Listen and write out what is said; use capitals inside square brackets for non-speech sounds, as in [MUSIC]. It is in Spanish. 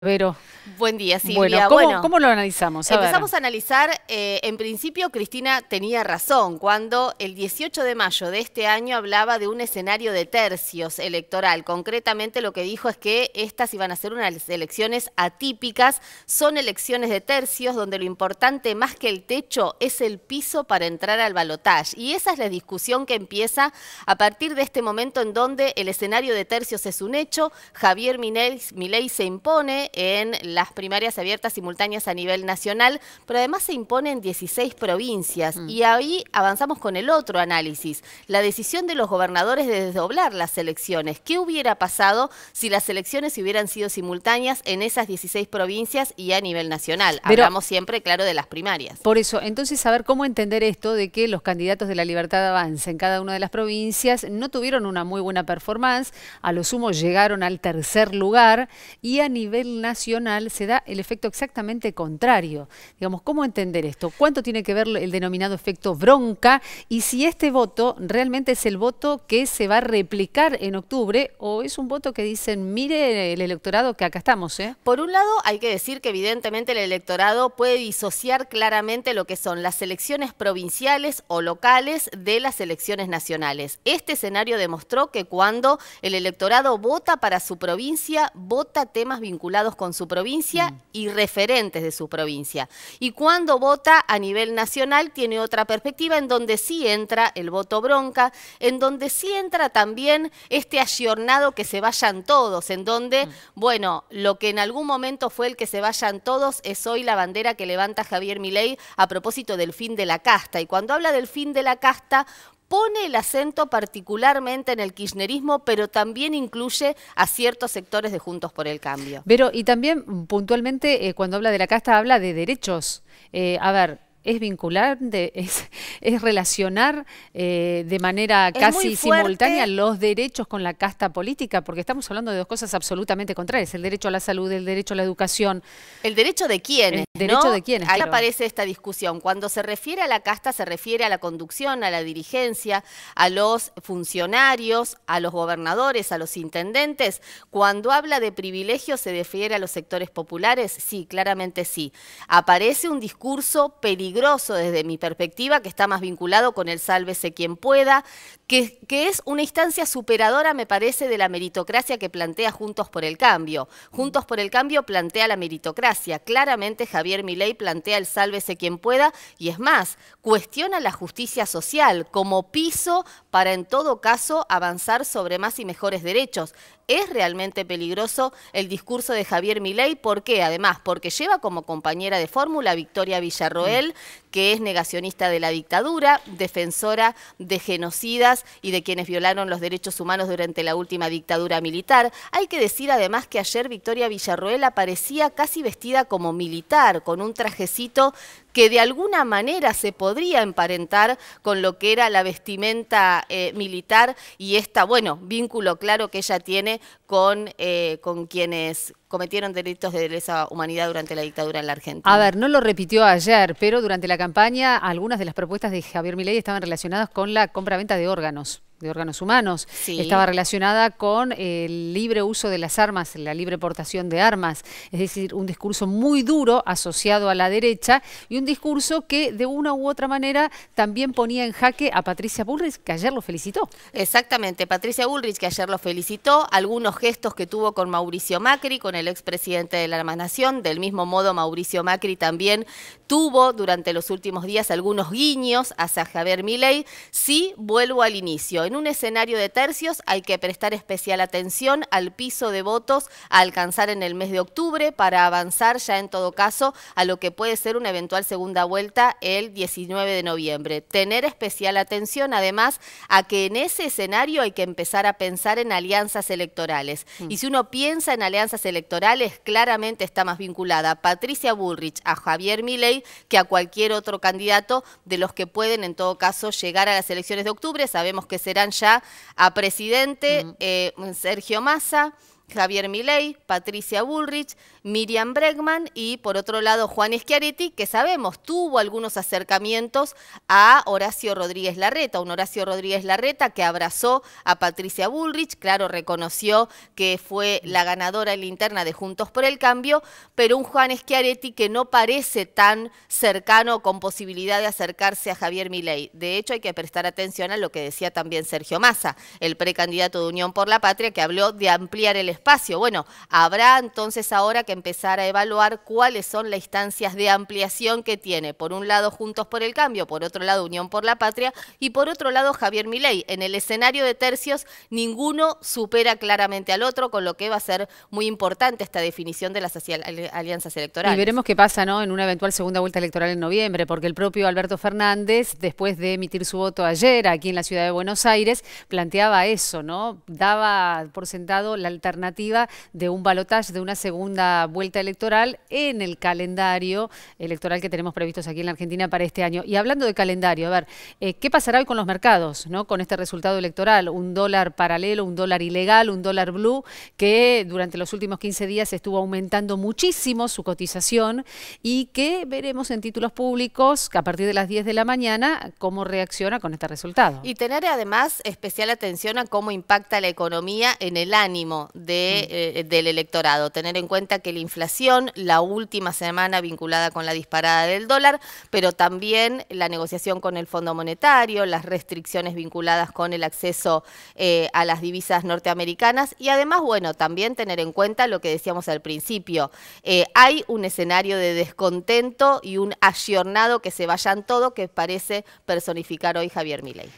Vero. Buen día, Silvia. Bueno, ¿cómo, lo analizamos? empezamos a analizar, eh, en principio Cristina tenía razón cuando el 18 de mayo de este año hablaba de un escenario de tercios electoral. Concretamente lo que dijo es que estas iban a ser unas elecciones atípicas, son elecciones de tercios donde lo importante más que el techo es el piso para entrar al balotaje. Y esa es la discusión que empieza a partir de este momento en donde el escenario de tercios es un hecho, Javier Milei se impone en las primarias abiertas simultáneas a nivel nacional, pero además se imponen 16 provincias. Mm. Y ahí avanzamos con el otro análisis, la decisión de los gobernadores de desdoblar las elecciones. ¿Qué hubiera pasado si las elecciones hubieran sido simultáneas en esas 16 provincias y a nivel nacional? Hablamos siempre, claro, de las primarias. Por eso, entonces, a ver cómo entender esto de que los candidatos de la libertad avanza en cada una de las provincias no tuvieron una muy buena performance, a lo sumo llegaron al tercer lugar y a nivel nacional se se da el efecto exactamente contrario. Digamos, ¿cómo entender esto? ¿Cuánto tiene que ver el denominado efecto bronca? Y si este voto realmente es el voto que se va a replicar en octubre o es un voto que dicen, mire el electorado que acá estamos. ¿eh? Por un lado, hay que decir que evidentemente el electorado puede disociar claramente lo que son las elecciones provinciales o locales de las elecciones nacionales. Este escenario demostró que cuando el electorado vota para su provincia, vota temas vinculados con su provincia, y referentes de su provincia. Y cuando vota a nivel nacional tiene otra perspectiva en donde sí entra el voto bronca, en donde sí entra también este ayornado que se vayan todos, en donde, mm. bueno, lo que en algún momento fue el que se vayan todos es hoy la bandera que levanta Javier Milei a propósito del fin de la casta. Y cuando habla del fin de la casta, pone el acento particularmente en el kirchnerismo, pero también incluye a ciertos sectores de Juntos por el Cambio. Pero, y también mm, puntualmente, eh, cuando habla de la casta, habla de derechos. Eh, a ver, es vincular, [LAUGHS] es, relacionar eh, de manera casi simultánea los derechos con la casta política, porque estamos hablando de dos cosas absolutamente contrarias, el derecho a la salud, el derecho a la educación. ¿El derecho de quién El derecho de quién Ahí aparece esta discusión. Cuando se refiere a la casta, se refiere a la conducción, a la dirigencia, a los funcionarios, a los gobernadores, a los intendentes. Cuando habla de privilegios, se refiere a los sectores populares. Sí, claramente sí. Aparece un discurso peligroso desde mi perspectiva, que está más vinculado con el sálvese quien pueda, que, que es una instancia superadora, me parece, de la meritocracia que plantea Juntos por el Cambio. Juntos por el Cambio plantea la meritocracia. Claramente Javier Milei plantea el sálvese quien pueda y es más, cuestiona la justicia social como piso para en todo caso avanzar sobre más y mejores derechos. Es realmente peligroso el discurso de Javier Milei, ¿por qué? Además, porque lleva como compañera de fórmula Victoria Villarroel, que es negacionista de la dictadura, defensora de genocidas y de quienes violaron los derechos humanos durante la última dictadura militar. Hay que decir además que ayer Victoria Villarroel aparecía casi vestida como militar, con un trajecito que de alguna manera se podría emparentar con lo que era la vestimenta eh, militar y esta, bueno, vínculo claro que ella tiene con, eh, con quienes cometieron delitos de lesa humanidad durante la dictadura en la Argentina. A ver, no lo repitió ayer, pero durante la campaña algunas de las propuestas de Javier Milei estaban relacionadas con la compra-venta de órganos de órganos humanos, estaba relacionada con el libre uso de las armas, la libre portación de armas, es decir, un discurso muy duro asociado a la derecha y un discurso que de una u otra manera también ponía en jaque a Patricia Bullrich, que ayer lo felicitó. Exactamente, Patricia Bullrich, que ayer lo felicitó, algunos gestos que tuvo con Mauricio Macri, con el expresidente de la Nación, del mismo modo Mauricio Macri también tuvo durante los últimos días algunos guiños hacia Javier Milei, sí vuelvo al inicio en un escenario de tercios hay que prestar especial atención al piso de votos a alcanzar en el mes de octubre para avanzar ya en todo caso a lo que puede ser una eventual segunda vuelta el 19 de noviembre. Tener especial atención además a que en ese escenario hay que empezar a pensar en alianzas electorales. Mm. Y si uno piensa en alianzas electorales, claramente está más vinculada Patricia Bullrich, a Javier Milei, que a cualquier otro candidato de los que pueden en todo caso llegar a las elecciones de octubre. Sabemos que será ya a presidente eh, Sergio Massa. Javier Milei, Patricia Bullrich, Miriam Bregman y por otro lado Juan Schiaretti, que sabemos tuvo algunos acercamientos a Horacio Rodríguez Larreta, un Horacio Rodríguez Larreta que abrazó a Patricia Bullrich, claro, reconoció que fue la ganadora en la interna de Juntos por el Cambio, pero un Juan Schiaretti que no parece tan cercano con posibilidad de acercarse a Javier Milei. De hecho, hay que prestar atención a lo que decía también Sergio Massa, el precandidato de Unión por la Patria, que habló de ampliar el espacio. Bueno, habrá entonces ahora que empezar a evaluar cuáles son las instancias de ampliación que tiene, por un lado Juntos por el Cambio, por otro lado Unión por la Patria y por otro lado Javier Milei. En el escenario de tercios ninguno supera claramente al otro, con lo que va a ser muy importante esta definición de las alianzas electorales. Y veremos qué pasa ¿no? en una eventual segunda vuelta electoral en noviembre, porque el propio Alberto Fernández, después de emitir su voto ayer aquí en la ciudad de Buenos Aires, planteaba eso, ¿no? Daba por sentado la alternativa de un balotaje, de una segunda vuelta electoral en el calendario electoral que tenemos previstos aquí en la Argentina para este año. Y hablando de calendario, a ver, eh, ¿qué pasará hoy con los mercados, no? con este resultado electoral? Un dólar paralelo, un dólar ilegal, un dólar blue, que durante los últimos 15 días estuvo aumentando muchísimo su cotización y que veremos en títulos públicos a partir de las 10 de la mañana cómo reacciona con este resultado. Y tener además especial atención a cómo impacta la economía en el ánimo de Mm. Eh, del electorado. Tener en cuenta que la inflación, la última semana vinculada con la disparada del dólar, pero también la negociación con el Fondo Monetario, las restricciones vinculadas con el acceso eh, a las divisas norteamericanas y además, bueno, también tener en cuenta lo que decíamos al principio, eh, hay un escenario de descontento y un ayornado que se vayan todo que parece personificar hoy Javier Milei.